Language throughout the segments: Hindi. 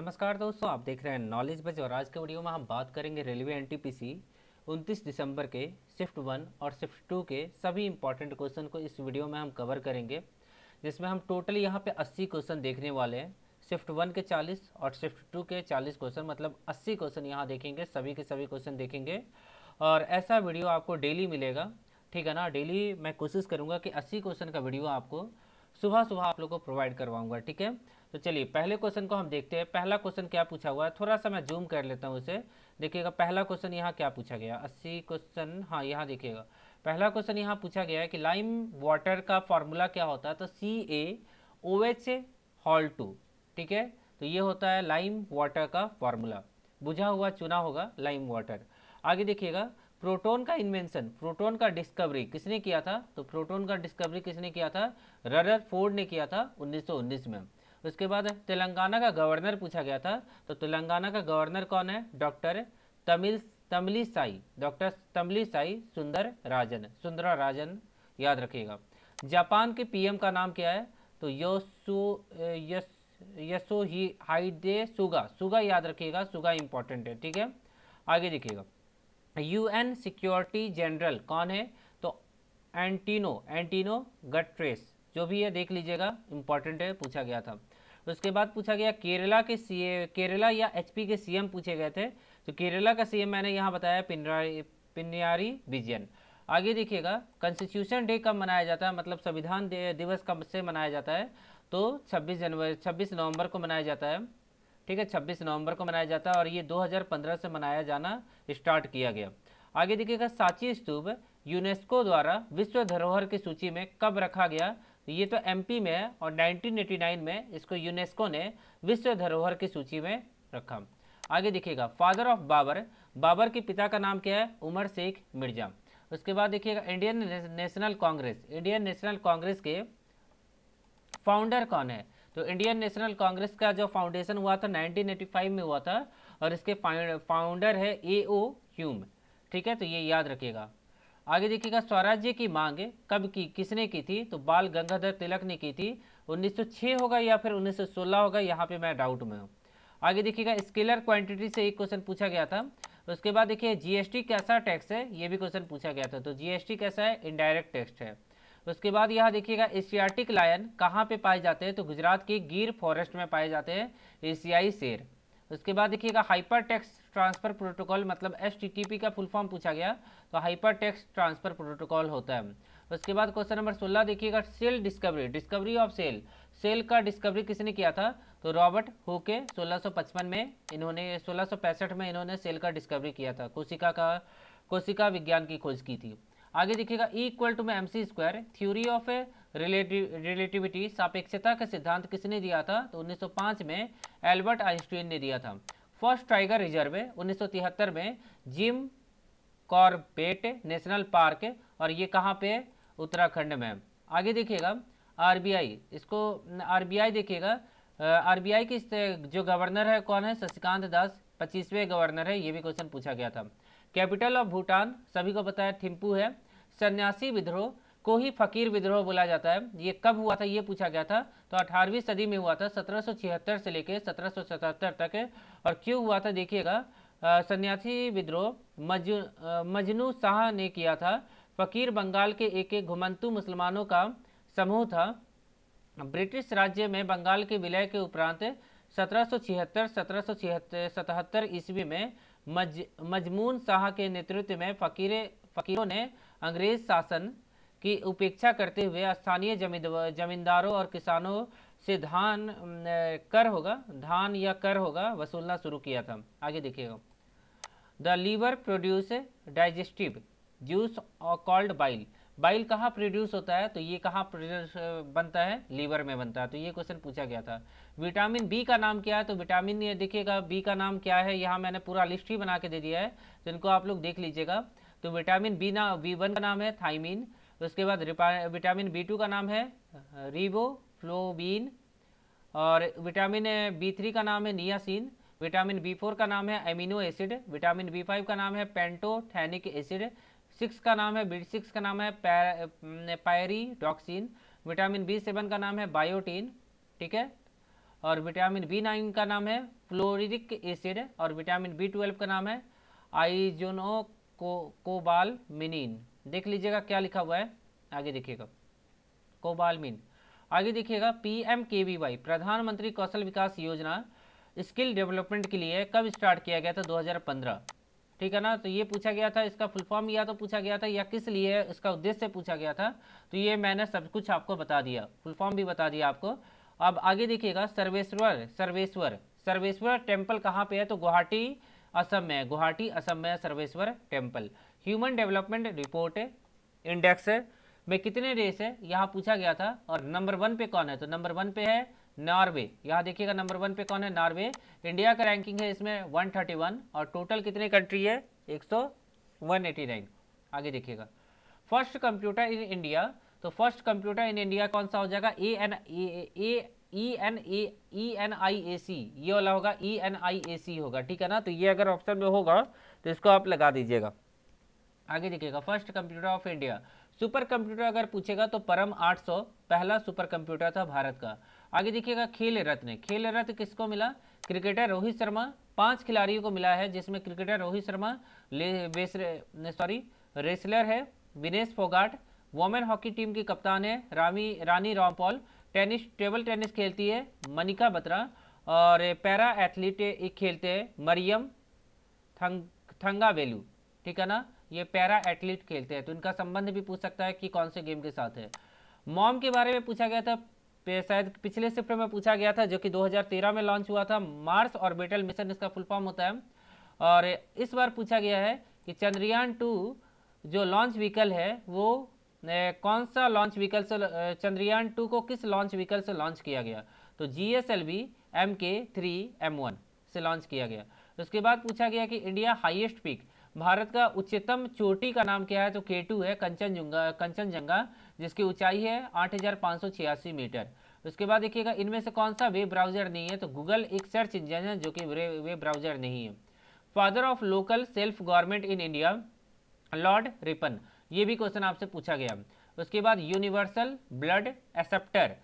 नमस्कार दोस्तों आप देख रहे हैं नॉलेज बज और आज के वीडियो में हम बात करेंगे रेलवे एन टी 29 दिसंबर के शिफ्ट वन और शिफ्ट टू के सभी इंपॉर्टेंट क्वेश्चन को इस वीडियो में हम कवर करेंगे जिसमें हम टोटल यहाँ पे 80 क्वेश्चन देखने वाले हैं शिफ्ट वन के 40 और शिफ्ट टू के 40 क्वेश्चन मतलब 80 क्वेश्चन यहाँ देखेंगे सभी के सभी क्वेश्चन देखेंगे और ऐसा वीडियो आपको डेली मिलेगा ठीक है ना डेली मैं कोशिश करूँगा कि अस्सी क्वेश्चन का वीडियो आपको सुबह सुबह आप लोग को प्रोवाइड करवाऊंगा ठीक है तो चलिए पहले क्वेश्चन को हम देखते हैं पहला क्वेश्चन क्या पूछा हुआ है थोड़ा सा मैं जूम कर लेता हूँ उसे देखिएगा पहला क्वेश्चन यहाँ क्या पूछा गया अस्सी क्वेश्चन हाँ यहाँ देखिएगा पहला क्वेश्चन यहाँ पूछा गया है कि लाइम वाटर का फॉर्मूला क्या होता है तो C A O H hall two ठीक है तो ये होता है लाइम वाटर का फॉर्मूला बुझा हुआ चुना होगा लाइम वाटर आगे देखिएगा प्रोटॉन का इन्वेंशन प्रोटॉन का डिस्कवरी किसने किया था तो प्रोटॉन का डिस्कवरी किसने किया था रडर फोर्ड ने किया था 1919 में उसके बाद तेलंगाना का गवर्नर पूछा गया था तो तेलंगाना का गवर्नर कौन है doctor Tamil Tamilisai doctor Tamilisai Soundararajan सुंदरा राजन याद रखिएगा जापान के पीएम का नाम क्या है तो योसो यस यसो ही हाइडे सुगा सुगा याद रखिएगा सुगा इंपॉर्टेंट है ठीक है आगे देखिएगा यूएन सिक्योरिटी जनरल कौन है तो एंटीनो एंटीनो गट्रेस जो भी है देख लीजिएगा इंपॉर्टेंट है पूछा गया था उसके बाद पूछा गया केरला के सी केरला या एचपी के सीएम पूछे गए थे तो केरला का सीएम मैंने यहाँ बताया पिनारी पिनारी विजयन आगे देखिएगा कॉन्स्टिट्यूशन डे कब मनाया जाता है मतलब संविधान दिवस कब से मनाया जाता है तो 26 जनवरी 26 नवंबर को मनाया जाता है ठीक है 26 नवंबर को मनाया जाता है और ये 2015 से मनाया जाना स्टार्ट किया गया आगे देखिएगा सांची स्तूप यूनेस्को द्वारा विश्व धरोहर की सूची में कब रखा गया ये तो पी में है और नाइन में इसको यूनेस्को ने विश्व धरोहर की सूची में रखा आगे देखिएगा फादर ऑफ बाबर बाबर के पिता का नाम क्या है उमर शेख मिर्जा उसके बाद देखिएगा Indian National Congress Indian National Congress के फाउंडर कौन है तो इंडियन नेशनल कांग्रेस का जो फाउंडेशन हुआ था 1985 में हुआ था और इसके फाउंडर है ए ओ ह्यूम ठीक है तो ये याद रखिएगा आगे देखिएगा स्वराज्य की मांग कब की किसने की थी तो बाल गंगाधर तिलक ने की थी 1906 होगा या फिर 1916 होगा यहाँ पे मैं डाउट में हूँ आगे देखिएगा स्केलर क्वांटिटी से एक क्वेश्चन पूछा गया था उसके बाद देखिए जीएसटी कैसा टैक्स है ये भी क्वेश्चन पूछा गया था तो जीएसटी कैसा है इनडायरेक्ट टैक्स है तो उसके बाद यहाँ देखिएगा एशियाटिक लायन कहाँ पे पाए जाते हैं तो गुजरात के गिर फॉरेस्ट में पाए जाते हैं एशियाई शेर उसके बाद देखिएगा हाइपर टेक्स ट्रांसफर प्रोटोकॉल मतलब एस का फुल फॉर्म पूछा गया तो हाइपर टेक्स ट्रांसफर प्रोटोकॉल होता है उसके बाद क्वेश्चन नंबर सोलह देखिएगा cell discovery discovery of cell cell का डिस्कवरी किसने किया था तो रॉबर्ट हुके 1655 में इन्होंने 1665 में इन्होंने सेल का डिस्कवरी किया था कोशिका का कोशिका विज्ञान की खोज की थी आगे देखिएगा ई इक्वल टू में M C square theory of relative relativity सापेक्षता का सिद्धांत किसने दिया था तो 1905 में एल्बर्ट आइंस्टीन ने दिया था फर्स्ट टाइगर रिजर्व तिहत्तर में जिम कॉर्बेट नेशनल पार्क और ये कहाँ पे उत्तराखंड में आगे देखिएगा आरबीआई इसको आरबीआई देखिएगा आरबीआई की जो गवर्नर है कौन है शशिकांत दास पच्चीसवें गवर्नर है ये भी क्वेश्चन पूछा गया था कैपिटल ऑफ भूटान सभी को बताया थिम्पू है सन्यासी विद्रोह को ही फकीर विद्रोह बोला जाता है ये कब हुआ था ये पूछा गया था तो 18वीं सदी में हुआ था 1776 से लेकर 1777 तक और क्यों हुआ था देखिएगा सन्यासी विद्रोह मजनू शाह ने किया था फकीर बंगाल के एक एक घुमंतु मुसलमानों का समूह था ब्रिटिश राज्य में बंगाल के विलय के उपरांत 1776 सतहत्तर ईस्वी में मज मजमून शाह के नेतृत्व में फकीर फकीरों ने अंग्रेज शासन की उपेक्षा करते हुए स्थानीय जमींदारों और किसानों से धान कर होगा धान या कर होगा वसूलना शुरू किया था आगे देखिएगा the liver produce digestive juice called bile bile कहाँ प्रोड्यूस होता है तो ये कहाँ प्रोड्यूस बनता है लीवर में बनता है तो ये क्वेश्चन पूछा गया था विटामिन बी का नाम क्या है तो विटामिन ये देखिएगा बी का नाम क्या है यहाँ मैंने पूरा लिस्ट ही बना के दे दिया है तो इनको आप लोग देख लीजिएगा तो विटामिन बी ना बी वन का नाम है थाइमिन उसके बाद विटामिन बी टू का नाम है रिबो फ्लोबीन और विटामिन बी थ्री का नाम है नियासिन विटामिन बी फोर का नाम है amino acid vitamin B five का नाम है पेंटोथैनिक एसिड सिक्स का नाम है बीट सिक्स का नाम है डॉक्सिन विटामिन बी सेवन का नाम है बायोटीन ठीक है और विटामिन बी नाइन का नाम है फ्लोरिक एसिड और विटामिन बी ट्वेल्व का नाम है आइजोनो को कोबाल मिनिन देख लीजिएगा क्या लिखा हुआ है आगे देखिएगा कोबालमिन आगे देखिएगा P M K V Y Pradhan Mantri Kaushal विकास योजना स्किल डेवलपमेंट के लिए कब स्टार्ट किया गया था 2015 ठीक है ना तो ये पूछा गया था इसका फुल फॉर्म या तो पूछा गया था या किस लिए इसका उद्देश्य पूछा गया था तो ये मैंने सब कुछ आपको बता दिया फुल फॉर्म भी बता दिया आपको अब आगे देखिएगा सर्वेश्वर सर्वेश्वर सर्वेश्वर टेम्पल कहाँ पे है तो गुवाहाटी असम में गुवाहाटी असम में Sarveshwar temple human development report index में कितने रेस है यहाँ पूछा गया था और नंबर वन पे कौन है तो नंबर वन पे है नॉर्वे यहाँ देखिएगा नंबर वन पे कौन है नॉर्वे इंडिया का रैंकिंग है इसमें 131 और टोटल कितने कंट्री है एक सौ आगे देखिएगा फर्स्ट कंप्यूटर इन इंडिया तो फर्स्ट कंप्यूटर इन इंडिया कौन सा हो जाएगा A N A E N A E N I A C ये वाला होगा ई एन आई ए सी होगा ठीक है ना तो ये अगर ऑप्शन में होगा तो इसको आप लगा दीजिएगा आगे देखिएगा first computer of India super computer अगर पूछेगा तो परम 800 पहला सुपर कंप्यूटर था भारत का आगे देखिएगा खेल रत्न खेल रत्न किसको मिला क्रिकेटर रोहित शर्मा पांच खिलाड़ियों को मिला है जिसमें cricketer Rohit Sharma sorry wrestler है Vinesh Phogat women hockey team की कप्तान है Rami Rani Rampal tennis table tennis खेलती है मनिका बत्रा और पैरा एथलीट एक खेलते हैं मरियम थंग थंगा वेलू ठीक है ना ये पैरा एथलीट खेलते हैं तो इनका संबंध भी पूछ सकता है कि कौन से गेम के साथ है मॉम के बारे में पूछा गया था शायद पिछले शिफ्ट में पूछा गया था जो कि 2013 में लॉन्च हुआ था मार्स और बेटल मिशन इसका फुल फॉर्म होता है और इस बार पूछा गया है कि चंद्रयान टू जो लॉन्च व्हीकल है वो कौन सा लॉन्च व्हीकल से चंद्रयान टू को किस लॉन्च व्हीकल से लॉन्च किया गया तो G S L V M K three M one से लॉन्च किया गया उसके बाद पूछा गया कि इंडिया हाईएस्ट पीक भारत का उच्चतम चोटी का नाम क्या है तो के टू है कंचनजंगा कंचनजंगा जिसकी ऊंचाई है छियासी मीटर उसके बाद देखिएगा इनमें से कौन सा वेब ब्राउजर नहीं है तो गूगल एक सर्च इंजन है जो कि वेब ब्राउजर नहीं है father of local self government in India Lord Ripon ये भी क्वेश्चन आपसे पूछा गया उसके बाद यूनिवर्सल ब्लड एक्सेप्टर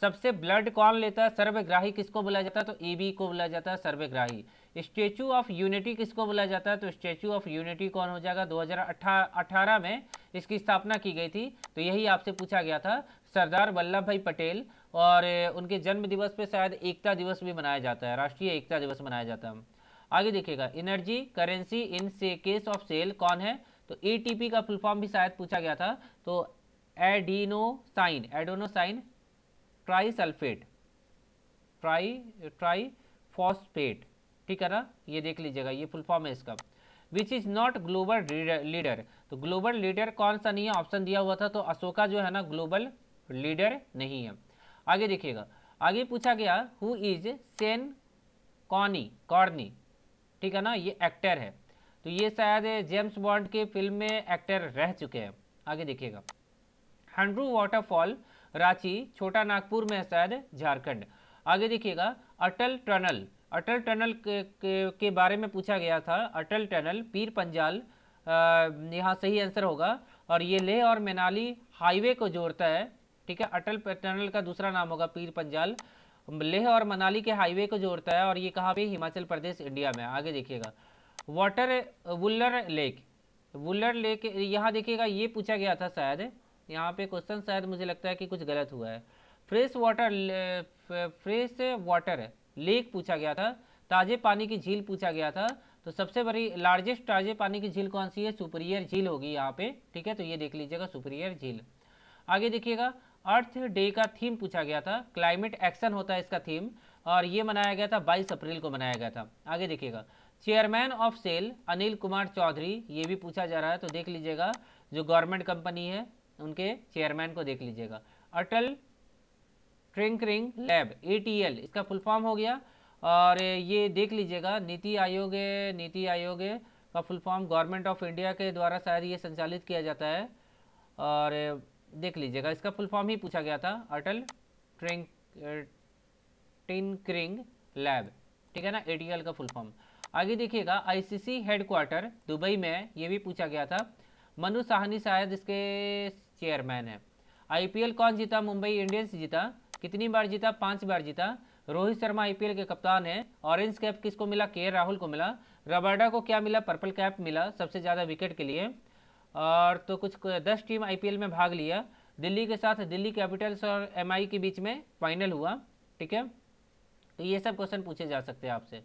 सबसे ब्लड कौन लेता है सर्वग्राही किसको बोला जाता है तो ए बी को बोला जाता है सर्वग्राही स्टेचू ऑफ यूनिटी किसको बोला जाता है तो स्टेचू ऑफ यूनिटी कौन हो जाएगा 2018 में इसकी स्थापना की गई थी तो यही आपसे पूछा गया था सरदार वल्लभ भाई पटेल और उनके जन्म दिवस पे शायद एकता दिवस भी मनाया जाता है राष्ट्रीय एकता दिवस मनाया जाता है आगे देखिएगा एनर्जी करेंसी इन से केस ऑफ सेल कौन है तो ए का फुल फॉर्म भी शायद पूछा गया था तो adenosine adenosine tri sulphate tri tri phosphate ठीक है ना ये देख लीजिएगा ये फुल फॉर्म है इसका which is not global leader तो ग्लोबल लीडर कौन सा नहीं है ऑप्शन दिया हुआ था तो अशोका जो है ना ग्लोबल लीडर नहीं है आगे देखिएगा आगे पूछा गया हु इज सेन कॉनी कॉर्नी ठीक है ना ये एक्टर है तो ये शायद जेम्स बॉन्ड के फिल्म में एक्टर रह चुके हैं आगे देखिएगा हंड्रू वाटरफॉल रांची छोटा नागपुर में शायद झारखंड आगे देखिएगा अटल टनल अटल टनल के, के, के बारे में पूछा गया था अटल टनल पीर पंजाल यहाँ सही आंसर होगा और ये लेह और मनाली हाईवे को जोड़ता है ठीक है अटल टनल का दूसरा नाम होगा पीर पंजाल लेह और मनाली के हाईवे को जोड़ता है और ये कहाँ पे हिमाचल प्रदेश इंडिया में आगे देखिएगा water Wular lake Wular lake यहाँ देखिएगा ये पूछा गया था शायद यहाँ पे क्वेश्चन शायद मुझे लगता है कि कुछ गलत हुआ है fresh water fresh water lake पूछा गया था ताजे पानी की झील पूछा गया था तो सबसे बड़ी लार्जेस्ट ताजे पानी की झील कौन सी है सुपरियर झील होगी यहाँ पे ठीक है तो ये देख लीजिएगा सुपरियर झील आगे देखिएगा अर्थ डे का थीम पूछा गया था क्लाइमेट एक्शन होता है इसका थीम और ये मनाया गया था बाईस अप्रैल को मनाया गया था आगे देखिएगा चेयरमैन ऑफ सेल अनिल कुमार चौधरी ये भी पूछा जा रहा है तो देख लीजिएगा जो गवर्नमेंट कंपनी है उनके चेयरमैन को देख लीजिएगा अटल फ्रेंकरिंग लैब एल इसका फुल फॉर्म हो गया और ये देख लीजिएगा नीति आयोग नीति आयोग का full form government of India के द्वारा शायद ये संचालित किया जाता है और देख लीजिएगा इसका फुल फॉर्म ही पूछा गया था अटल ट्रिंक टिंकरिंग लैब ठीक है ना एल का फुल फॉर्म आगे देखिएगा आईसीसी हेडक्वार्टर दुबई में ये भी पूछा गया था मनु साहनी शायद इसके चेयरमैन है आईपीएल कौन जीता मुंबई इंडियंस जीता कितनी बार जीता पांच बार जीता रोहित शर्मा आईपीएल के कप्तान है ऑरेंज कैप किसको मिला के राहुल को मिला रबाडा को क्या मिला पर्पल कैप मिला सबसे ज़्यादा विकेट के लिए और तो कुछ दस टीम आईपीएल में भाग लिया दिल्ली के साथ दिल्ली कैपिटल्स और एमआई के बीच में फाइनल हुआ ठीक है तो ये सब क्वेश्चन पूछे जा सकते हैं आपसे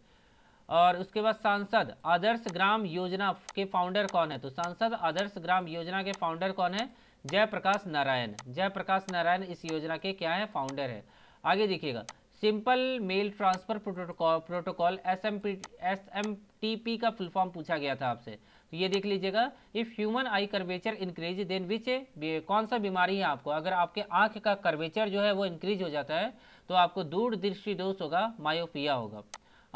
और उसके बाद सांसद आदर्श ग्राम योजना के फाउंडर कौन है तो सांसद आदर्श ग्राम योजना के फाउंडर कौन है जयप्रकाश नारायण जयप्रकाश नारायण इस योजना के क्या है फाउंडर है आगे देखिएगा simple mail transfer protocol protocol S M P S M T P का फुल फॉर्म पूछा गया था आपसे तो ये देख लीजिएगा if human eye curvature increase then which कौन सा बीमारी है आपको अगर आपके आँख का कर्वेचर जो है वो इंक्रीज हो जाता है तो आपको दूरदृष्टि दोष होगा मायोपिया होगा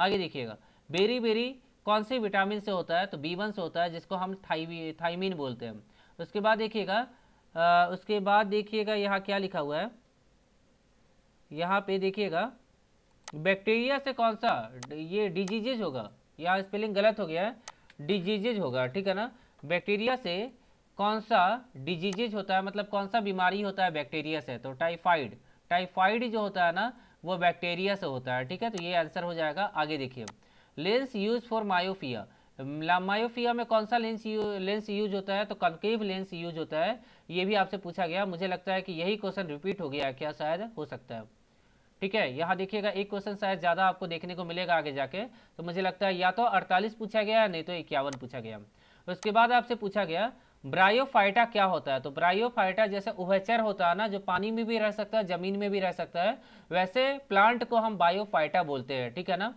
आगे देखिएगा बेरी बेरी कौन से विटामिन से होता है तो बी से होता है जिसको हम थाइवी थाइमिन बोलते हैं उसके बाद देखिएगा आ, उसके बाद देखिएगा यहाँ क्या लिखा हुआ है यहाँ पे देखिएगा बैक्टीरिया से कौन सा ये डिजीजेज होगा यहाँ स्पेलिंग गलत हो गया है डिजीजेज होगा ठीक है ना बैक्टीरिया से कौन सा डिजीजेज होता है मतलब कौन सा बीमारी होता है बैक्टीरिया से तो टाइफाइड टाइफाइड जो होता है ना वो बैक्टीरिया से होता है ठीक है तो ये आंसर हो जाएगा आगे देखिए lens use for myopia myopia में कौन सा लेंस यू, लेंस यूज होता है तो कंकेव लेंस यूज होता है ये भी आपसे पूछा गया मुझे लगता है कि यही क्वेश्चन रिपीट हो गया क्या शायद हो सकता है ठीक है यहाँ देखिएगा एक क्वेश्चन शायद ज़्यादा आपको देखने को मिलेगा आगे जाके तो मुझे लगता है या तो 48 पूछा गया नहीं तो इक्यावन पूछा गया उसके बाद आपसे पूछा गया ब्रायोफाइटा क्या होता है तो ब्रायोफाइटा जैसे उभयचर होता है ना जो पानी में भी रह सकता है जमीन में भी रह सकता है वैसे प्लांट को हम बायोफाइटा बोलते हैं ठीक है ना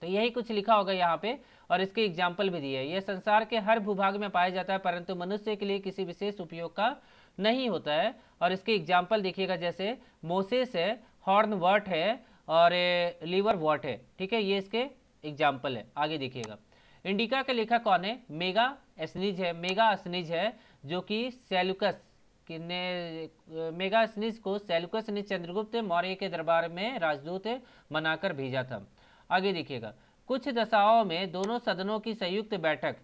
तो यही कुछ लिखा होगा यहाँ पे और इसके एग्जाम्पल भी दिए है यह संसार के हर भूभाग में पाया जाता है परंतु मनुष्य के लिए किसी विशेष उपयोग का नहीं होता है और इसके एग्जाम्पल देखिएगा जैसे मोसेस है हॉर्न वर्ट है और लीवर वर्ट है ठीक है ये इसके एग्जाम्पल है आगे देखिएगा इंडिका के लेखक कौन है मेगा एसनिज है मेगा एसनिज है जो कि सेलुकस ने मेगा स्निज को सेलुकस ने चंद्रगुप्त मौर्य के दरबार में राजदूत बनाकर भेजा था आगे देखिएगा कुछ दशाओं में दोनों सदनों की संयुक्त बैठक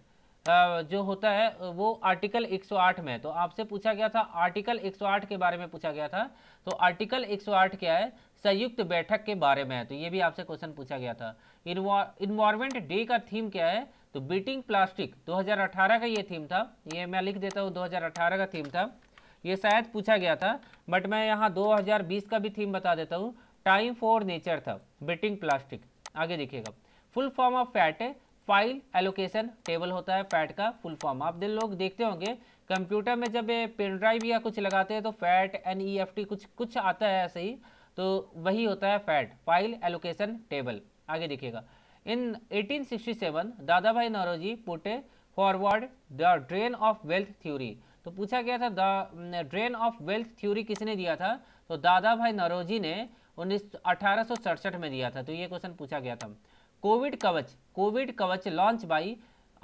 जो होता है वो आर्टिकल 108 में तो आपसे पूछा गया था आर्टिकल 108 के बारे में पूछा गया था तो आर्टिकल 108 क्या है संयुक्त बैठक के बारे में है तो ये भी आपसे क्वेश्चन पूछा गया था इन्वायरमेंट डे का थीम क्या है तो बीटिंग प्लास्टिक 2018 का ये थीम था ये मैं लिख देता हूँ 2018 का थीम था ये शायद पूछा गया था बट मैं यहाँ 2020 का भी थीम बता देता हूँ टाइम फॉर नेचर था बीटिंग प्लास्टिक आगे देखिएगा full form of fat file allocation table होता है फैट का फुल फॉर्म आप दिन लोग देखते होंगे कंप्यूटर में जब पेन ड्राइव या कुछ लगाते हैं तो fat N E F T कुछ कुछ आता है ऐसे ही तो वही होता है फैट फाइल एलोकेशन टेबल आगे देखिएगा इन 1867 दादा Dadabhai Naoroji put forward the drain of wealth theory तो पूछा गया था the drain of wealth theory किसने दिया था तो दादा भाई नरोजी ने उन्नीस अठारह में दिया था तो ये क्वेश्चन पूछा गया था कोविड कवच कोविड कवच लॉन्च बाई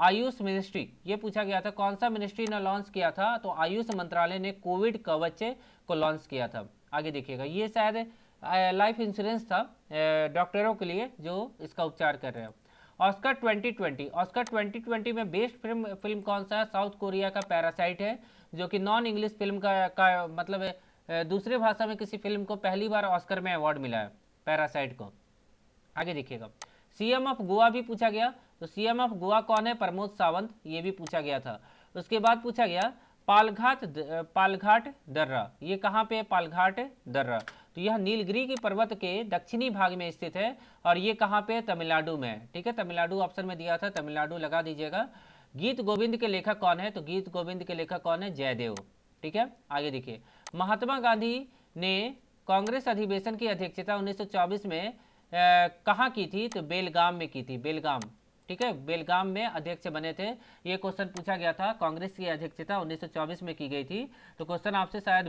आयुष मिनिस्ट्री ये पूछा गया था कौन सा मिनिस्ट्री ने लॉन्च किया था तो आयुष मंत्रालय ने कोविड कवच को लॉन्च किया था आगे देखिएगा ये शायद लाइफ इंश्योरेंस था डॉक्टरों के लिए जो इसका उपचार कर रहे हैं ऑस्कर 2020 ऑस्कर 2020 में बेस्ट फिल्म फिल्म कौन सा है साउथ कोरिया का पैरासाइट है जो कि नॉन इंग्लिश फिल्म का का मतलब दूसरे भाषा में किसी फिल्म को पहली बार ऑस्कर में अवार्ड मिला है पैरासाइट को आगे देखिएगा सीएम ऑफ गोवा भी पूछा गया तो सीएम ऑफ गोवा कौन है प्रमोद सावंत ये भी पूछा गया था उसके बाद पूछा गया पालघाट पालघाट दर्रा ये कहाँ पे है पालघाट दर्रा तो यह नीलगिरी के पर्वत के दक्षिणी भाग में स्थित है और ये कहाँ पे तमिलनाडु में ठीक है तमिलनाडु ऑप्शन में दिया था तमिलनाडु लगा दीजिएगा गीत गोविंद के लेखक कौन है तो गीत गोविंद के लेखक कौन है जयदेव ठीक है आगे देखिए महात्मा गांधी ने कांग्रेस अधिवेशन की अध्यक्षता 1924 में कहाँ की थी तो बेलगाम में की थी बेलगाम ठीक है बेलगाम में अध्यक्ष बने थे ये क्वेश्चन पूछा गया था कांग्रेस की अध्यक्षता 1924 में की गई थी तो क्वेश्चन आपसे शायद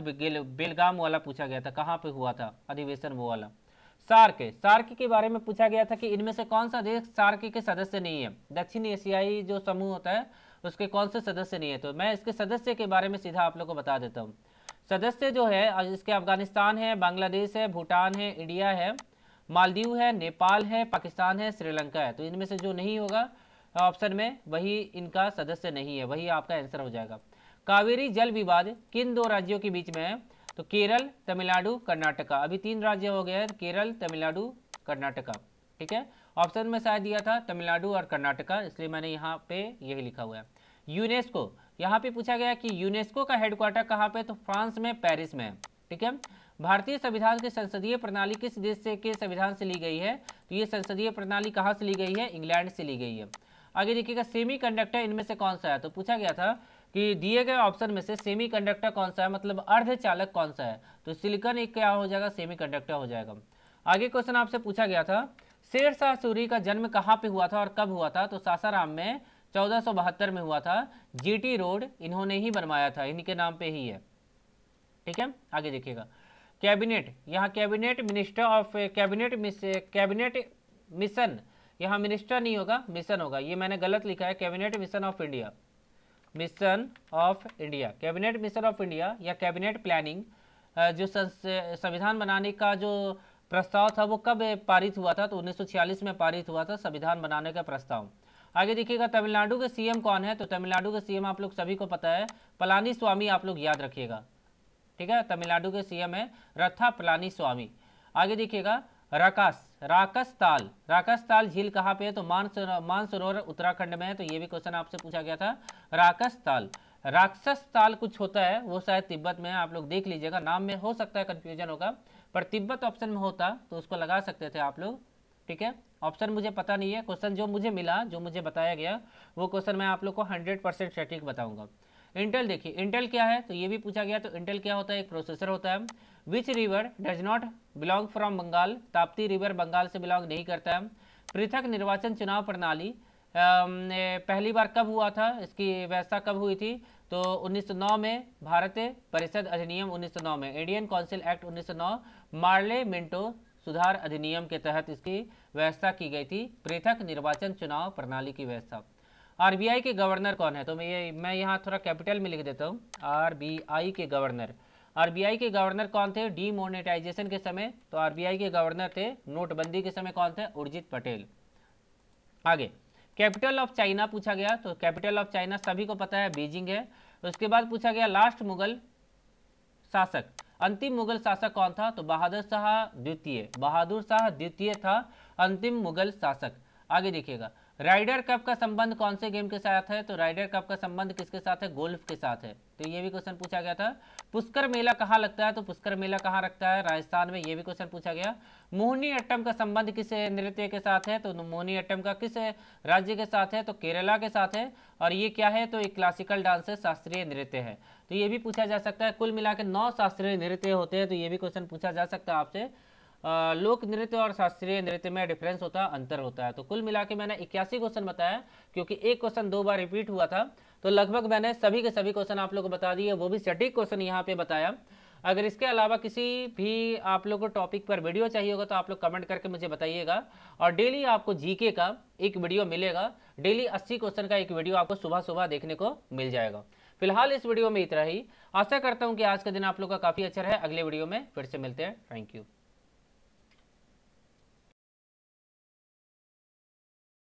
बेलगाम वाला पूछा गया था कहाँ पे हुआ था अधिवेशन वो वाला सार्क सार्क के बारे में पूछा गया था कि इनमें से कौन सा देश सार्क के सदस्य नहीं है दक्षिण एशियाई जो समूह होता है उसके कौन से सदस्य नहीं है तो मैं इसके सदस्य के बारे में सीधा आप लोग को बता देता हूँ सदस्य जो है इसके अफगानिस्तान है बांग्लादेश है भूटान है इंडिया है मालदीव है नेपाल है पाकिस्तान है श्रीलंका है तो इनमें से जो नहीं होगा ऑप्शन में वही इनका सदस्य नहीं है वही आपका आंसर हो जाएगा कावेरी जल विवाद किन दो राज्यों के बीच में है तो केरल तमिलनाडु कर्नाटका अभी तीन राज्य हो गए हैं केरल तमिलनाडु कर्नाटका ठीक है ऑप्शन में शायद दिया था तमिलनाडु और कर्नाटका इसलिए मैंने यहाँ पे यही लिखा हुआ है यूनेस्को यहाँ पे पूछा गया कि यूनेस्को का हेडक्वार्टर कहाँ पे तो फ्रांस में पेरिस में ठीक है भारतीय संविधान की संसदीय प्रणाली किस देश से के संविधान से ली गई है तो ये संसदीय प्रणाली कहाँ से ली गई है इंग्लैंड से ली गई है आगे देखिएगा सेमी कंडक्टर इनमें से कौन सा है तो पूछा गया था कि दिए गए ऑप्शन में से सेमी कंडक्टर कौन सा है मतलब अर्धचालक कौन सा है तो सिलिकन एक क्या हो जाएगा सेमी कंडक्टर हो जाएगा आगे क्वेश्चन आपसे पूछा गया था शेर शाह सूरी का जन्म कहाँ पे हुआ था और कब हुआ था तो सासाराम में चौदह में हुआ था जी रोड इन्होंने ही बनवाया था इनके नाम पे ही है ठीक है आगे देखिएगा कैबिनेट यहाँ cabinet minister of cabinet cabinet mission यहाँ मिनिस्टर नहीं होगा मिशन होगा ये मैंने गलत लिखा है cabinet mission of India mission of India cabinet mission of India या कैबिनेट प्लानिंग जो संविधान बनाने का जो प्रस्ताव था वो कब पारित हुआ था तो 1946 में पारित हुआ था संविधान बनाने का प्रस्ताव आगे देखिएगा तमिलनाडु के सीएम कौन है तो तमिलनाडु के सीएम आप लोग सभी को पता है पलानी स्वामी आप लोग याद रखिएगा ठीक है तमिलनाडु के सीएम है रथा पलानी स्वामी आगे देखिएगा राकस राकस ताल राकस ताल झील कहाँ पे है तो मानसरो मानसरोवर उत्तराखंड में है तो ये भी क्वेश्चन आपसे पूछा गया था राकस ताल राक्षस ताल कुछ होता है वो शायद तिब्बत में है आप लोग देख लीजिएगा नाम में हो सकता है कन्फ्यूजन होगा पर तिब्बत ऑप्शन में होता तो उसको लगा सकते थे आप लोग ठीक है ऑप्शन मुझे पता नहीं है क्वेश्चन जो मुझे मिला जो मुझे बताया गया वो क्वेश्चन मैं आप लोग को हंड्रेड परसेंट सटीक बताऊंगा इंटेल देखिए इंटेल क्या है तो ये भी पूछा गया तो इंटेल क्या होता है एक प्रोसेसर होता है which river does not belong from Bengal Tapti river Bengal से बिलोंग नहीं करता है पृथक निर्वाचन चुनाव प्रणाली पहली बार कब हुआ था इसकी व्यवस्था कब हुई थी तो 1909 में भारत परिषद अधिनियम 1909 में Indian council act 1909 Morley Minto सुधार अधिनियम के तहत इसकी व्यवस्था की गई थी पृथक निर्वाचन चुनाव प्रणाली की व्यवस्था आरबीआई के गवर्नर कौन है तो मैं ये मैं यहाँ थोड़ा कैपिटल में लिख देता हूँ आरबीआई के गवर्नर आरबीआई के गवर्नर कौन थे डी डीमोनेटाइजेशन के समय तो आरबीआई के गवर्नर थे नोटबंदी के समय कौन थे उर्जित पटेल आगे कैपिटल ऑफ चाइना पूछा गया तो कैपिटल ऑफ चाइना सभी को पता है बीजिंग है उसके बाद पूछा गया लास्ट मुगल शासक अंतिम मुगल शासक कौन था तो बहादुर शाह द्वितीय बहादुर शाह द्वितीय था अंतिम मुगल शासक आगे देखिएगा राइडर कप का संबंध कौन से गेम के साथ है तो राइडर कप का संबंध किसके साथ है गोल्फ के साथ है तो ये भी क्वेश्चन पूछा गया था पुष्कर मेला कहाँ लगता है तो पुष्कर मेला कहाँ रखता है राजस्थान में ये भी क्वेश्चन पूछा गया मोहनी अट्टम का संबंध किस नृत्य के साथ है तो मोहनी अट्टम का किस राज्य के साथ है तो केरला के साथ है और ये क्या है तो एक क्लासिकल डांस है शास्त्रीय नृत्य है तो ये भी पूछा जा सकता है कुल मिला के नौ शास्त्रीय नृत्य होते हैं तो ये भी क्वेश्चन पूछा जा सकता है आपसे लोक नृत्य और शास्त्रीय नृत्य में डिफरेंस होता है अंतर होता है तो कुल मिला के मैंने इक्यासी क्वेश्चन बताया क्योंकि एक क्वेश्चन दो बार रिपीट हुआ था तो लगभग मैंने सभी के सभी क्वेश्चन आप लोग को बता दिए वो भी सटीक क्वेश्चन यहाँ पे बताया अगर इसके अलावा किसी भी आप लोग को टॉपिक पर वीडियो चाहिए होगा तो आप लोग कमेंट करके मुझे बताइएगा और डेली आपको जीके का एक वीडियो मिलेगा डेली 80 क्वेश्चन का एक वीडियो आपको सुबह सुबह देखने को मिल जाएगा फिलहाल इस वीडियो में इतना ही आशा करता हूँ कि आज का दिन आप लोग का काफ़ी अच्छा है अगले वीडियो में फिर से मिलते हैं थैंक यू